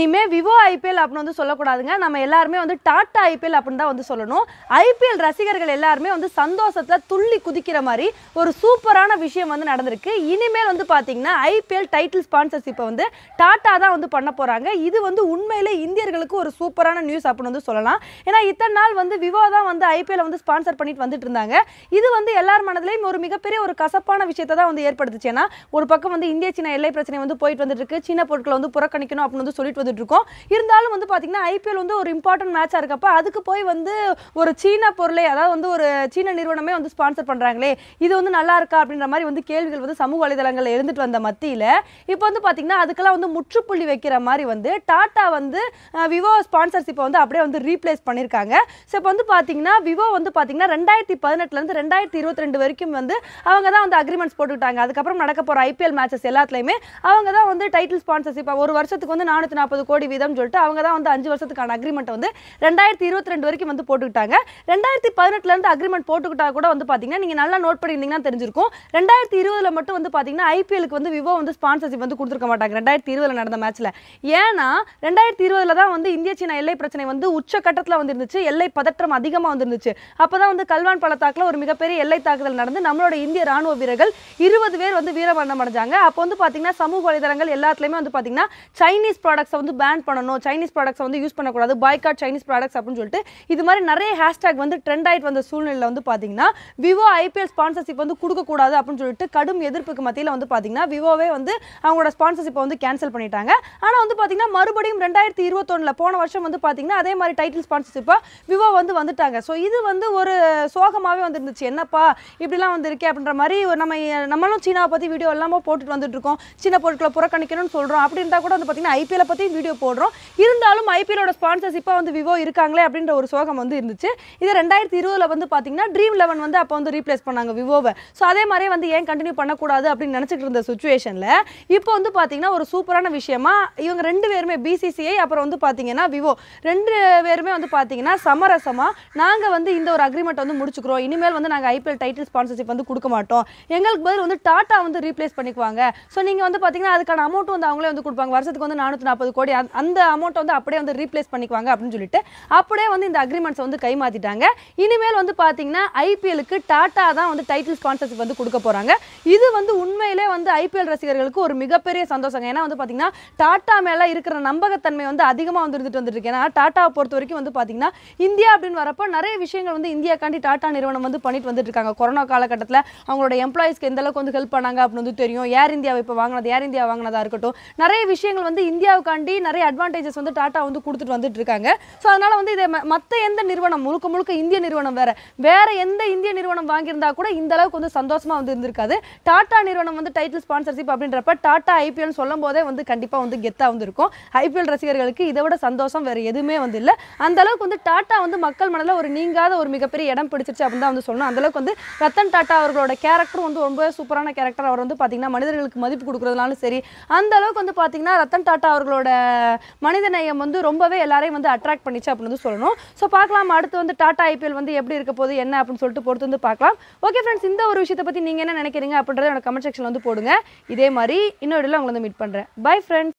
इनमें Vivo IPL அப்படின்னு வந்து சொல்லக்கூடாதுங்க நம்ம எல்லாருமே வந்து டாட்டா ஐபிஎல் அப்படின்னு தான் வந்து சொல்லணும் ஐபிஎல் ரசிகர்கள் எல்லாருமே வந்து சந்தோஷத்தில் துள்ளி குதிக்கிற மாதிரி ஒரு சூப்பரான விஷயம் வந்து நடந்திருக்கு இனிமேல் வந்து பார்த்தீங்கன்னா ஐபிஎல் டைட்டில் ஸ்பான்சர்ஷிப்பை வந்து டாட்டா தான் வந்து பண்ண போகிறாங்க இது வந்து உண்மையிலே இந்தியர்களுக்கு ஒரு சூப்பரான நியூஸ் அப்படின்னு வந்து சொல்லலாம் ஏன்னா இத்தனை நாள் வந்து விவோ தான் வந்து ஐபிஎல் வந்து ஸ்பான்சர் பண்ணிட்டு வந்துட்டு இருந்தாங்க இது வந்து எல்லார் மனதிலையும் ஒரு மிகப்பெரிய ஒரு கசப்பான விஷயத்தை தான் வந்து ஏற்படுத்துச்சு ஏன்னா ஒரு பக்கம் வந்து இந்திய சீனா எல்லை பிரச்சனை வந்து போயிட்டு வந்துட்டு இருக்கு சீன பொருட்களை வந்து புறக்கணிக்கணும் அப்படின்னு வந்து சொல்லிட்டு வந்துட்டு இருக்கோம் இருந்தாலும் வந்து பார்த்தீங்கன்னா ஐபிஎல் வந்து ஒரு இம்பார்ட்டன்ட் மேட்சாக இருக்கப்போ அதுக்கு போய் வந்து ஒரு சீன பொருளை அதாவது வந்து ஒரு சீன நிறுவனமே வந்து ஸ்பான்சர் பண்ணுறாங்களே இது வந்து நல்லா இருக்கா அப்படின்ற மாதிரி வந்து கேள்விகள் வந்து சமூக வலைதளங்களில் எழுந்துட்டு வந்த மத்தியில் இப்போ வந்து பார்த்தீங்கன்னா அதுக்கெல்லாம் வந்து முற்றுப்புள்ளி வைக்கிற மாதிரி வந்து டாட்டா வந்து விவோ ஸ்பான்சர்ஷிப்பை வந்து அப்படியே வந்து ரீப்ளேஸ் பண்ணியிருக்காங்க ஸோ இப்போ வந்து பார்த்தீங்கன்னா விவோ வந்து பார்த்தீங்கன்னா ரெண்டாயிரத்தி பதினெட்டுலேருந்து ரெண்டாயிரத்தி இருபத்தி ரெண்டு வரைக்கும் வந்து அவங்க தான் வந்து அக்ரிமெண்ட்ஸ் போட்டுக்கிட்டாங்க அதுக்கப்புறம் நடக்க போகிற ஐபிஎல் மேட்சஸ் எல்லாத்துலேயுமே அவங்க தான் வந்து டைட்டில் ஸ்பான்சர்ஷிப் ஒரு வருஷத்துக்கு வந்து நானூற்றி நாற்பது கோடி வீதம் சொல்லிட்டு வந்துட்டு அவங்க தான் வந்து அஞ்சு வருஷத்துக்கான அக்ரிமெண்ட் வந்து ரெண்டாயிரத்தி இருபத்தி ரெண்டு வரைக்கும் வந்து போட்டுக்கிட்டாங்க ரெண்டாயிரத்தி பதினெட்டுலேருந்து அக்ரிமெண்ட் போட்டுக்கிட்டா கூட வந்து பார்த்தீங்கன்னா நீங்கள் நல்லா நோட் பண்ணியிருந்தீங்கன்னா தெரிஞ்சிருக்கும் ரெண்டாயிரத்தி இருபதில் மட்டும் வந்து பார்த்தீங்கன்னா ஐபிஎலுக்கு வந்து விவோ வந்து ஸ்பான்சர்ஷிப் வந்து கொடுத்துருக்க மாட்டாங்க ரெண்டாயிரத்தி இருபதில் நடந்த மேட்ச்சில் ஏன்னா ரெண்டாயிரத்தி இருபதில் தான் வந்து இந்திய சீனா எல்லை பிரச்சனை வந்து உச்சக்கட்டத்தில் வந்துருந்துச்சு எல்லை பதற்றம் அதிகமாக வந்துருந்துச்சு அப்போ தான் வந்து கல்வான் பள்ளத்தாக்கில் ஒரு மிகப்பெரிய எல்லை தாக்குதல் நடந்து நம்மளோட இந்திய ராணுவ வீரர்கள் இருபது பேர் வந்து வீரமரணம் அடைஞ்சாங்க அப்போ வந்து பார்த்தீங்கன்னா சமூக வலைதளங்கள் எல்லாத்துலேயுமே வந்து பார்த்தீங்கன்னா சைனீஸ் ப்ராடக்ட்ஸை வந்து பேன் பண்ணணும் பண்ணணும் சைனீஸ் ப்ராடக்ட்ஸை வந்து யூஸ் பண்ணக்கூடாது பாய்காட் சைனீஸ் ப்ராடக்ட்ஸ் அப்படின்னு சொல்லிட்டு இது மாதிரி நிறைய ஹேஷ்டேக் வந்து ட்ரெண்ட் ஆகிட்டு வந்த சூழ்நிலையில் வந்து பார்த்தீங்கன்னா விவோ ஐபிஎல் ஸ்பான்சர்ஷிப் வந்து கொடுக்கக்கூடாது அப்படின்னு சொல்லிட்டு கடும் எதிர்ப்புக்கு மத்தியில் வந்து பார்த்தீங்கன்னா விவோவே வந்து அவங்களோட ஸ்பான்சர்ஷிப்பை வந்து கேன்சல் பண்ணிட்டாங்க ஆனால் வந்து பார்த்தீங்கன்னா மறுபடியும் ரெண்டாயிரத்தி இருபத்தொன்னில் போன வருஷம் வந்து பார்த்தீங்கன்னா அதே மாதிரி டைட்டில் ஸ்பான்சர்ஷிப்பாக விவோ வந்து வந்துட்டாங்க ஸோ இது வந்து ஒரு சோகமாகவே வந்துருந்துச்சு என்னப்பா இப்படிலாம் வந்துருக்கே அப்படின்ற மாதிரி நம்ம நம்மளும் சீனாவை பற்றி வீடியோ எல்லாமே போட்டுட்டு வந்துட்டு இருக்கோம் சின்ன பொருட்களை புறக்கணிக்கணும்னு சொல்கிறோம் அப்படி இருந்தால் கூட வந்து பார்த்தீங்கன்னா ஐபிஎல் பற்றியும் வீடியோ போடுறோம் இருந்தாலும் ஐபிஎலோட ஸ்பான்சர்ஸ் இப்போ வந்து விவோ இருக்காங்களே அப்படின்ற ஒரு சோகம் வந்து இருந்துச்சு இது ரெண்டாயிரத்தி இருபதில் வந்து பார்த்தீங்கன்னா ட்ரீம் லெவன் வந்து அப்போ வந்து ரீப்ளேஸ் பண்ணாங்க விவோவை ஸோ அதே மாதிரியே வந்து ஏன் கண்டினியூ பண்ணக்கூடாது அப்படின்னு நினச்சிட்டு இருந்த சுச்சுவேஷனில் இப்போ வந்து பார்த்தீங்கன்னா ஒரு சூப்பரான விஷயமா இவங்க ரெண்டு பேருமே பிசிசிஐ அப்புறம் வந்து பார்த்தீங்கன்னா விவோ ரெண்டு பேருமே வந்து பார்த்தீங்கன்னா சமரசமாக நாங்கள் வந்து இந்த ஒரு அக்ரிமெண்ட் வந்து முடிச்சுக்கிறோம் இனிமேல் வந்து நாங்கள் ஐபிஎல் டைட்டில் ஸ்பான்சர்ஷிப் வந்து கொடுக்க மாட்டோம் எங்களுக்கு பதில் வந்து டாட்டா வந்து ரீப்ளேஸ் பண்ணிக்குவாங்க ஸோ நீங்கள் வந்து பார்த்தீங்கன்னா அதுக்கான அமௌண்ட் வந்து அவங்களே வந்து கொடுப்பாங்க வருஷத்துக்கு வந்து நானூற்றி நாற்பது கோடி அந்த அமௌண்ட் அமௌண்ட் வந்து அப்படியே வந்து ரீப்ளேஸ் பண்ணிக்குவாங்க அப்படின்னு சொல்லிட்டு அப்படியே வந்து இந்த அக்ரிமெண்ட்ஸ் வந்து கைமாத்திட்டாங்க இனிமேல் வந்து பார்த்தீங்கன்னா ஐபிஎலுக்கு டாட்டா தான் வந்து டைட்டில் ஸ்பான்சர்ஷிப் வந்து கொடுக்க போகிறாங்க இது வந்து உண்மையிலே வந்து ஐபிஎல் ரசிகர்களுக்கு ஒரு மிகப்பெரிய சந்தோஷம் ஏன்னா வந்து பார்த்தீங்கன்னா டாட்டா மேல இருக்கிற நம்பகத்தன்மை வந்து அதிகமாக வந்து இருந்துட்டு வந்துருக்கு ஏன்னா டாட்டாவை பொறுத்த வரைக்கும் வந்து பார்த்தீங்கன்னா இந்தியா அப்படின்னு வரப்போ நிறைய விஷயங்கள் வந்து இந்தியாக்காண்டி டாட்டா நிறுவனம் வந்து பண்ணிட்டு வந்துட்டு இருக்காங்க கொரோனா காலகட்டத்தில் அவங்களோட எம்ப்ளாயிஸ்க்கு எந்த அளவுக்கு வந்து ஹெல்ப் பண்ணாங்க அப்படின்னு வந்து தெரியும் ஏர் இந்தியாவை இப்போ வாங்கினது ஏர் இந்தியா வாங்கினதா இருக்கட்டும் நிறைய விஷயங்கள் வந்து இந்தியாவுக்காண்டி நிறைய அட்வான்டேஜஸ் மெட்டீரியல்ஸ் வந்து டாட்டா வந்து கொடுத்துட்டு வந்துட்டு இருக்காங்க ஸோ அதனால் வந்து இதை மற்ற எந்த நிறுவனம் முழுக்க முழுக்க இந்திய நிறுவனம் வேறு வேறு எந்த இந்திய நிறுவனம் வாங்கியிருந்தா கூட இந்த அளவுக்கு வந்து சந்தோஷமாக வந்து இருந்திருக்காது டாடா நிறுவனம் வந்து டைட்டில் ஸ்பான்சர்ஷிப் அப்படின்றப்ப டாட்டா ஐபிஎல் சொல்லும் போதே வந்து கண்டிப்பாக வந்து கெத்தாக வந்து இருக்கும் ஐபிஎல் ரசிகர்களுக்கு இதை விட சந்தோஷம் வேறு எதுவுமே வந்து இல்லை அந்த அளவுக்கு வந்து டாட்டா வந்து மக்கள் மனதில் ஒரு நீங்காத ஒரு மிகப்பெரிய இடம் பிடிச்சிருச்சு அப்படின்னு தான் வந்து சொல்லணும் அந்தளவுக்கு வந்து ரத்தன் டாட்டா அவர்களோட கேரக்டரும் வந்து ரொம்ப சூப்பரான கேரக்டர் அவர் வந்து பார்த்திங்கன்னா மனிதர்களுக்கு மதிப்பு கொடுக்குறதுனாலும் சரி அந்த அளவுக்கு வந்து பார்த்திங்கன்னா ரத்தன் டாட்டா அவர்களோட மனித மனித நேயம் வந்து ரொம்பவே எல்லாரையும் வந்து அட்ராக்ட் பண்ணிச்சு அப்படின்னு சொல்லணும் ஸோ பார்க்கலாம் அடுத்து வந்து டாடா ஐபிஎல் வந்து எப்படி இருக்க போகுது என்ன அப்படின்னு சொல்லிட்டு பொறுத்து வந்து பார்க்கலாம் ஓகே ஃப்ரெண்ட்ஸ் இந்த ஒரு விஷயத்தை பற்றி நீங்கள் என்ன நினைக்கிறீங்க அப்படின்றத என்னோட கமெண்ட் செக்ஷன் வந்து போடுங்க இதே மாதிரி இன்னொரு உங்களை வந்து மீட் பண்ணுறேன் பை ஃப்ரெண்ட்ஸ்